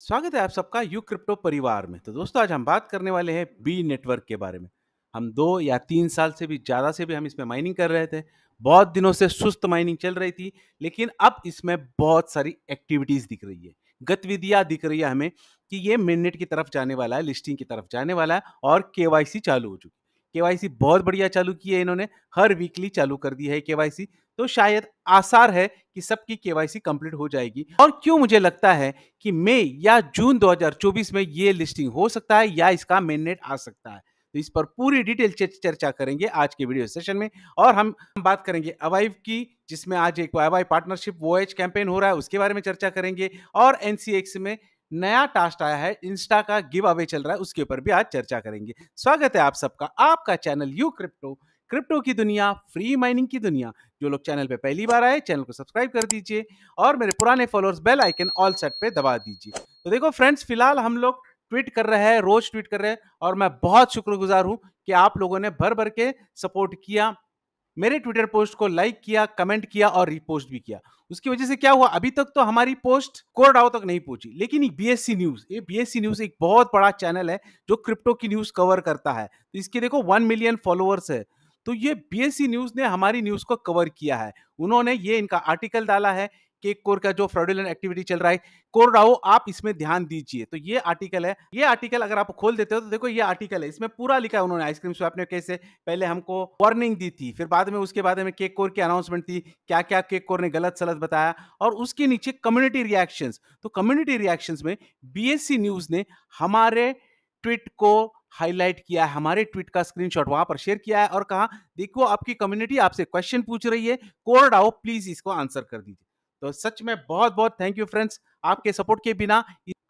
स्वागत है आप सबका यू क्रिप्टो परिवार में तो दोस्तों आज हम बात करने वाले हैं बी नेटवर्क के बारे में हम दो या तीन साल से भी ज़्यादा से भी हम इसमें माइनिंग कर रहे थे बहुत दिनों से सुस्त माइनिंग चल रही थी लेकिन अब इसमें बहुत सारी एक्टिविटीज़ दिख रही है गतिविधियाँ दिख रही है हमें कि ये मिननेट की तरफ जाने वाला है लिस्टिंग की तरफ जाने वाला है और के चालू हो चुकी के बहुत बढ़िया चालू की है इन्होंने हर वीकली चालू कर दी है के तो शायद आसार है कि सबकी केवाईसी कंप्लीट हो जाएगी और क्यों मुझे लगता है कि मई या जून 2024 में ये लिस्टिंग हो सकता है या इसका मेननेट आ सकता है तो इस पर पूरी डिटेल चर्चा करेंगे आज के वीडियो सेशन में और हम बात करेंगे अवाइव की जिसमें आज एक अवाइव पार्टनरशिप वो एच कैंपेन हो रहा है उसके बारे में चर्चा करेंगे और एनसीएक्स में नया टास्क आया है इंस्टा का गिव अवे चल रहा है उसके ऊपर भी आज चर्चा करेंगे स्वागत है आप सबका आपका चैनल यू क्रिप्टो क्रिप्टो की दुनिया फ्री माइनिंग की दुनिया जो लोग चैनल पे पहली बार आए चैनल को सब्सक्राइब कर दीजिए और मेरे पुराने followers bell icon all set पे दबा दीजिए तो देखो फ्रेंड्स फिलहाल हम लोग ट्वीट कर रहे हैं रोज ट्वीट कर रहे हैं और मैं बहुत शुक्रगुजार हूँ कि आप लोगों ने भर भर के सपोर्ट किया मेरे ट्विटर पोस्ट को लाइक किया कमेंट किया और रिपोस्ट भी किया उसकी वजह से क्या हुआ अभी तक तो हमारी पोस्ट कोरडाओ तक नहीं पहुंची लेकिन बी एस सी न्यूज ये सी न्यूज एक बहुत बड़ा चैनल है जो क्रिप्टो की न्यूज कवर करता है तो इसके देखो वन मिलियन फॉलोअर्स है तो ये बीएससी न्यूज e ने हमारी न्यूज को कवर किया है उन्होंने ये इनका आर्टिकल डाला है केक कोर का जो फ्रॉडुलेंट एक्टिविटी चल रहा है कोर राहो आप इसमें ध्यान दीजिए तो ये आर्टिकल है ये आर्टिकल अगर आप खोल देते हो तो देखो ये आर्टिकल है इसमें पूरा लिखा है उन्होंने आइसक्रीम स्वैप ने कैसे पहले हमको वार्निंग दी थी फिर बाद में उसके बाद में केक कोर की अनाउंसमेंट थी क्या क्या केक कोर ने गलत सलत बताया और उसके नीचे कम्युनिटी रिएक्शन तो कम्युनिटी रिएक्शन में बीएससी न्यूज e ने हमारे ट्वीट को हाईलाइट किया है हमारे ट्वीट का स्क्रीनशॉट वहां पर शेयर किया है और कहा देखो आपकी कम्युनिटी आपसे क्वेश्चन पूछ रही है कोर्ड आओ प्लीज इसको आंसर कर दीजिए तो सच में बहुत बहुत थैंक यू फ्रेंड्स आपके सपोर्ट के बिना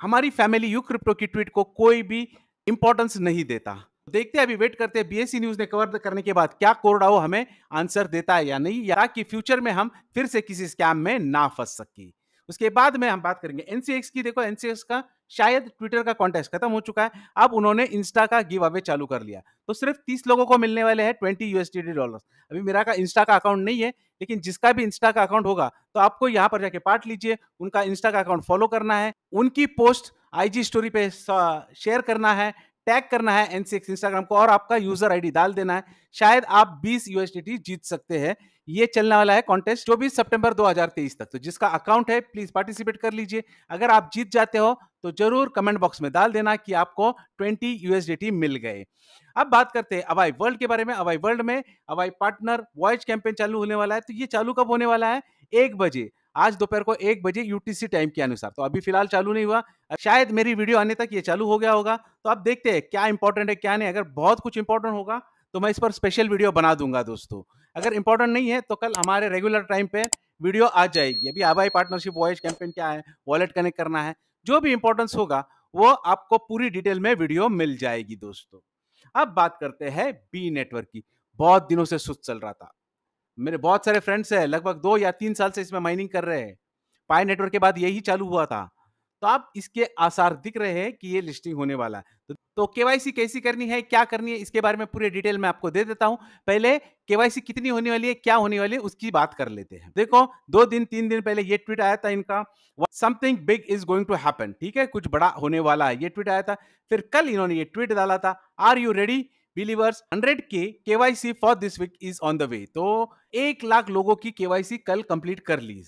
हमारी फैमिली यू क्रिप्टो की ट्वीट को कोई भी इंपॉर्टेंस नहीं देता देखते हैं अभी वेट करते हैं बीएससी न्यूज e ने कवर करने के बाद क्या कोरडाओ हमें आंसर देता है या नहीं या कि फ्यूचर में हम फिर से किसी स्कैम में ना फंस सके उसके बाद में हम बात करेंगे एनसीएक्स की देखो एनसीएक्स का शायद ट्विटर का कॉन्टेस्ट खत्म हो चुका है अब उन्होंने इंस्टा का गिव अवे चालू कर लिया तो सिर्फ तीस लोगों को मिलने वाले हैं ट्वेंटी यूएसडी डॉलर अभी मेरा का इंस्टा का अकाउंट नहीं है लेकिन जिसका भी इंस्टा का अकाउंट होगा तो आपको यहाँ पर जाके पार्ट लीजिए उनका इंस्टा का अकाउंट फॉलो करना है उनकी पोस्ट आईजी स्टोरी पे शेयर करना है टैग करना है एनसीएक्स इंस्टाग्राम को और आपका यूजर आईडी डाल देना है शायद आप 20 यूएसडीटी जीत सकते हैं ये चलने वाला है कॉन्टेस्ट 24 सितंबर 2023 तक तो जिसका अकाउंट है प्लीज पार्टिसिपेट कर लीजिए अगर आप जीत जाते हो तो जरूर कमेंट बॉक्स में डाल देना कि आपको 20 यूएसडीटी मिल गए अब बात करते हैं अवाई वर्ल्ड के बारे में अवाई वर्ल्ड में अवाई पार्टनर वॉइस कैंपेन चालू होने वाला है तो ये चालू कब होने वाला है एक बजे आज दोपहर को एक बजे यूटीसी टाइम के अनुसार तो अभी फिलहाल चालू नहीं हुआ शायद मेरी वीडियो आने तक ये चालू हो गया होगा तो आप देखते हैं क्या इंपॉर्टेंट है क्या नहीं अगर बहुत कुछ इंपॉर्टेंट होगा तो मैं इस पर स्पेशल वीडियो बना दूंगा दोस्तों अगर इंपॉर्टेंट नहीं है तो कल हमारे रेगुलर टाइम पे वीडियो आ जाएगी अभी आबाई पार्टनरशिप वॉइस कैंपेन क्या है वॉलेट कनेक्ट करना है जो भी इंपॉर्टेंस होगा वो आपको पूरी डिटेल में वीडियो मिल जाएगी दोस्तों अब बात करते हैं बी नेटवर्क की बहुत दिनों से सुस्त चल रहा था मेरे बहुत सारे फ्रेंड्स हैं लगभग दो या तीन साल से इसमें माइनिंग कर रहे हैं पाए नेटवर्क के बाद यही चालू हुआ था तो आप इसके आसार दिख रहे हैं कि ये लिस्टिंग होने वाला है तो, तो केवाईसी कैसी करनी है क्या करनी है इसके बारे में पूरे डिटेल में आपको दे देता हूं पहले केवाईसी कितनी होने वाली है क्या होने वाली है उसकी बात कर लेते हैं देखो दो दिन तीन दिन पहले ये ट्वीट आया था इनका something big is going to happen ठीक है कुछ बड़ा होने वाला है ये ट्वीट आया था फिर कल इन्होंने ये ट्वीट डाला था आर यू रेडी बिलीवर्स 100 के KYC for this week is on the way तो एक लाख लोगों की केवाईसी कल कंप्लीट कर ली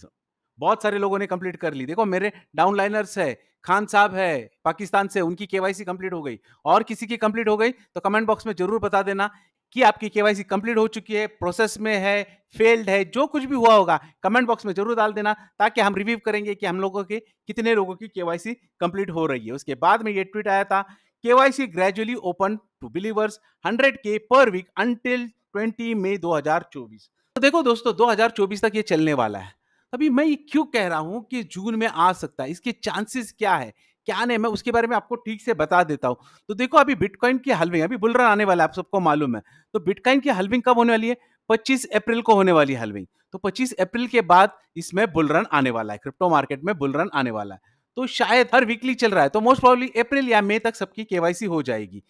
बहुत सारे लोगों ने कंप्लीट कर ली देखो मेरे डाउनलाइनर्स है खान साहब है पाकिस्तान से उनकी केवाईसी कंप्लीट हो गई और किसी की कंप्लीट हो गई तो कमेंट बॉक्स में जरूर बता देना कि आपकी केवाईसी कंप्लीट हो चुकी है प्रोसेस में है फेल्ड है जो कुछ भी हुआ होगा कमेंट बॉक्स में जरूर डाल देना ताकि हम रिव्यू करेंगे कि हम लोगों के कितने लोगों की केवाईसी कंप्लीट हो रही है उसके बाद में ये ट्वीट आया था KYC gradually open to believers 100k per week until 20 May 2024 तो देखो दोस्तों 2024 तक ये चलने वाला है अभी मैं ये क्यों कह रहा हूँ कि जून में आ सकता है इसके चांसेस क्या है क्या नहीं मैं उसके बारे में आपको ठीक से बता देता हूँ तो देखो अभी बिटकॉइन की हल्विंग अभी बुलरन आने वाला है आप सबको मालूम है तो बिटकॉइन की हल्विंग कब होने वाली है पच्चीस अप्रैल को होने वाली हल्विंग तो 25 अप्रैल के बाद इसमें बुलरन आने वाला है क्रिप्टो मार्केट में बुलरन आने वाला है तो शायद हर वीकली चल रहा है तो मोस्ट प्रॉब्ली अप्रैल या मई तक सबकी केवाईसी हो जाएगी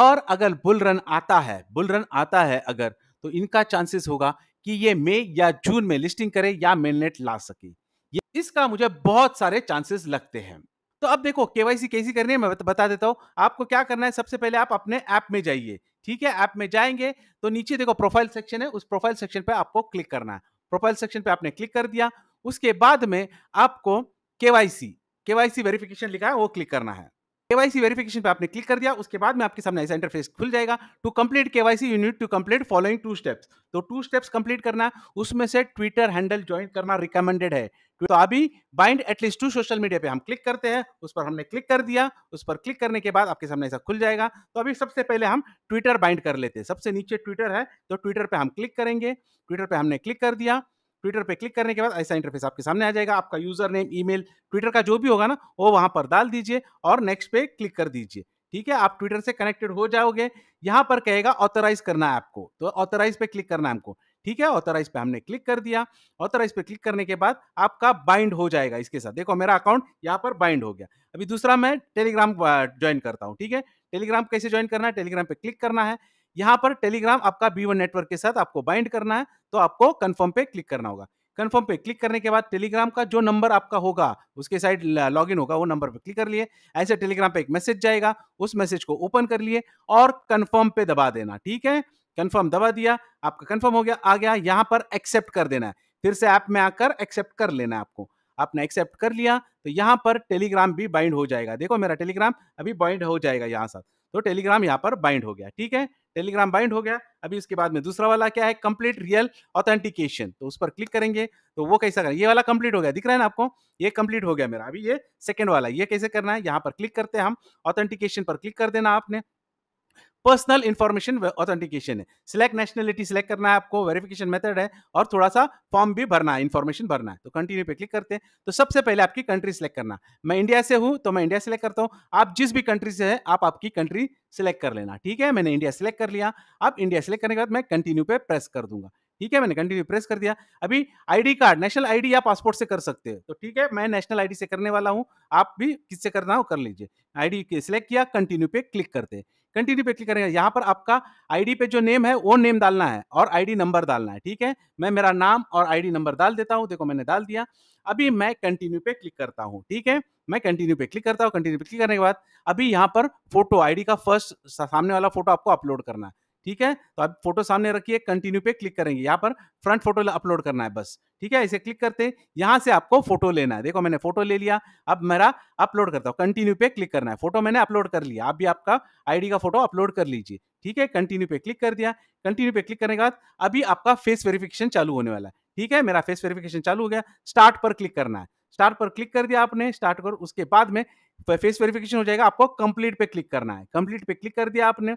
और अगर बुल रन आता है बुल रन आता है अगर तो इनका चांसेस होगा कि ये मई या जून में लिस्टिंग करे या मेननेट ला सके ये इसका मुझे बहुत सारे चांसेस लगते हैं तो अब देखो केवाईसी कैसी करनी है मैं बता देता हूं आपको क्या करना है सबसे पहले आप अपने ऐप में जाइए ठीक है ऐप में जाएंगे तो नीचे देखो प्रोफाइल सेक्शन है उस प्रोफाइल सेक्शन पे आपको क्लिक करना है प्रोफाइल सेक्शन पे आपने क्लिक कर दिया उसके बाद में आपको केवाईसी केवाईसी वेरिफिकेशन लिखा है वो क्लिक करना है केवाईसी वेरिफिकेशन पे आपने क्लिक कर दिया उसके बाद में आपके सामने ऐसा इंटरफेस खुल जाएगा to complete KYC you need to complete following two steps तो टू स्टेप्स कंप्लीट करना उसमें से ट्विटर हैंडल ज्वाइन करना रिकमेंडेड है तो अभी bind at least two social media पे हम क्लिक करते हैं उस पर हमने क्लिक कर दिया उस पर क्लिक करने के बाद आपके सामने ऐसा खुल जाएगा तो अभी सबसे पहले हम ट्विटर बाइंड कर लेते हैं सबसे नीचे ट्विटर है तो ट्विटर पर हम क्लिक करेंगे ट्विटर पर हमने क्लिक कर दिया ट्विटर पे क्लिक करने के बाद ऐसा इंटरफेस आपके सामने आ जाएगा आपका यूजर नेम ईमेल ट्विटर का जो भी होगा ना वो वहाँ पर डाल दीजिए और नेक्स्ट पे क्लिक कर दीजिए ठीक है आप ट्विटर से कनेक्टेड हो जाओगे यहाँ पर कहेगा ऑथराइज करना है आपको तो ऑथराइज पे क्लिक करना है हमको ठीक है ऑथराइज पे हमने क्लिक कर दिया ऑथराइज पे क्लिक करने के बाद आपका बाइंड हो जाएगा इसके साथ देखो मेरा अकाउंट यहाँ पर बाइंड हो गया अभी दूसरा मैं टेलीग्राम ज्वाइन करता हूँ ठीक है टेलीग्राम कैसे ज्वाइन करना है टेलीग्राम पे क्लिक करना है यहां पर टेलीग्राम आपका बी वन नेटवर्क के साथ आपको बाइंड करना है तो आपको कन्फर्म पे क्लिक करना होगा कन्फर्म पे क्लिक करने के बाद टेलीग्राम का जो नंबर आपका होगा उसके साइड लॉगिन होगा वो नंबर पर क्लिक कर लिए ऐसे टेलीग्राम पे एक मैसेज जाएगा उस मैसेज को ओपन कर लिए और कन्फर्म पे दबा देना ठीक है कन्फर्म दबा दिया आपका कन्फर्म हो गया आ गया यहाँ पर एक्सेप्ट कर देना है फिर से ऐप में आकर एक्सेप्ट कर लेना है आपको आपने एक्सेप्ट कर लिया तो यहाँ पर टेलीग्राम भी बाइंड हो जाएगा देखो मेरा टेलीग्राम अभी बाइंड हो जाएगा यहाँ साथ तो टेलीग्राम यहाँ पर बाइंड हो गया ठीक है टेलीग्राम बाइंड हो गया अभी उसके बाद में दूसरा वाला क्या है कंप्लीट रियल ऑथेंटिकेशन तो उस पर क्लिक करेंगे तो वो कैसा करें ये वाला कंप्लीट हो गया दिख रहा है ना आपको ये कंप्लीट हो गया मेरा अभी ये सेकेंड वाला ये कैसे करना है यहाँ पर क्लिक करते हैं हम ऑथेंटिकेशन पर क्लिक कर देना आपने पर्सनल इंफॉर्मेशन ऑथेंटिकेशन है सिलेक्ट नेशनलिटी सिलेक्ट करना है आपको वेरिफिकेशन मेथड है और थोड़ा सा फॉर्म भी भरना है इन्फॉर्मेशन भरना है तो कंटिन्यू पे क्लिक करते हैं तो सबसे पहले आपकी कंट्री सिलेक्ट करना मैं इंडिया से हूं तो मैं इंडिया सेलेक्ट करता हूं आप जिस भी कंट्री से है आप आपकी कंट्री सिलेक्ट कर लेना ठीक है मैंने इंडिया सेलेक्ट कर लिया आप इंडिया सेलेक्ट करने के बाद मैं कंटिन्यू पे प्रेस कर दूंगा ठीक है मैंने कंटिन्यू प्रेस कर दिया अभी आईडी कार्ड नेशनल आईडी या पासपोर्ट से कर सकते हो तो ठीक है मैं नेशनल आईडी से करने वाला हूं आप भी किससे करना हो कर लीजिए आईडी सिलेक्ट किया कंटिन्यू पे क्लिक करते हैं कंटिन्यू पे क्लिक करेंगे यहाँ पर आपका आईडी पे जो नेम है वो नेम डालना है और आईडी नंबर डालना है ठीक है मैं मेरा नाम और आईडी नंबर डाल देता हूँ देखो मैंने डाल दिया अभी मैं कंटिन्यू पे क्लिक करता हूँ ठीक है मैं कंटिन्यू पे क्लिक करता हूँ कंटिन्यू पे क्लिक करने के बाद अभी यहाँ पर फोटो आईडी का फर्स्ट सामने वाला फोटो आपको अपलोड करना है ठीक है तो आप फोटो सामने रखिए कंटिन्यू पे क्लिक करेंगे यहाँ पर फ्रंट फोटो अपलोड करना है बस ठीक है इसे क्लिक करते हैं यहाँ से आपको फोटो लेना है देखो मैंने फोटो ले लिया अब मेरा अपलोड करता हूँ कंटिन्यू पे क्लिक करना है फोटो मैंने अपलोड कर लिया आप भी आपका आईडी का फोटो अपलोड कर लीजिए ठीक है कंटिन्यू पे क्लिक कर दिया कंटिन्यू पे क्लिक करने के बाद अभी आपका फेस वेरिफिकेशन चालू होने वाला है ठीक है मेरा फेस वेरिफिकेशन चालू हो गया स्टार्ट पर क्लिक करना है स्टार्ट पर क्लिक कर दिया आपने स्टार्ट कर उसके बाद में फेस वेरिफिकेशन हो जाएगा आपको कंप्लीट पे क्लिक करना है कंप्लीट पे क्लिक कर दिया आपने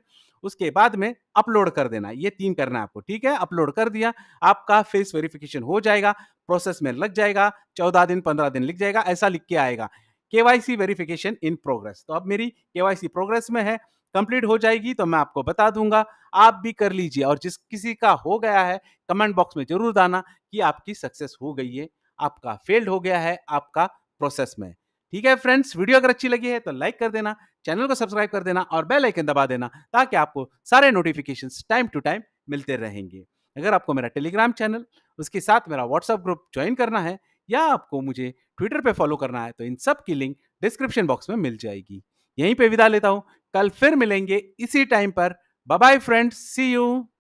उसके बाद में अपलोड कर देना ये तीन करना है आपको ठीक है अपलोड कर दिया आपका फेस वेरिफिकेशन हो जाएगा प्रोसेस में लग जाएगा चौदह दिन पंद्रह दिन लिख जाएगा ऐसा लिख के आएगा के वेरिफिकेशन इन प्रोग्रेस तो अब मेरी के प्रोग्रेस में है कंप्लीट हो जाएगी तो मैं आपको बता दूंगा आप भी कर लीजिए और जिस किसी का हो गया है कमेंट बॉक्स में जरूर दाना कि आपकी सक्सेस हो गई है आपका फेल्ड हो गया है आपका प्रोसेस में ठीक है फ्रेंड्स वीडियो अगर अच्छी लगी है तो लाइक कर देना चैनल को सब्सक्राइब कर देना और बेल आइकन दबा देना ताकि आपको सारे नोटिफिकेशन टाइम टू टाइम मिलते रहेंगे अगर आपको मेरा टेलीग्राम चैनल उसके साथ मेरा व्हाट्सअप ग्रुप ज्वाइन करना है या आपको मुझे ट्विटर पे फॉलो करना है तो इन सब की लिंक डिस्क्रिप्शन बॉक्स में मिल जाएगी यहीं पे विदा लेता हूँ कल फिर मिलेंगे इसी टाइम पर बाय फ्रेंड्स सी यू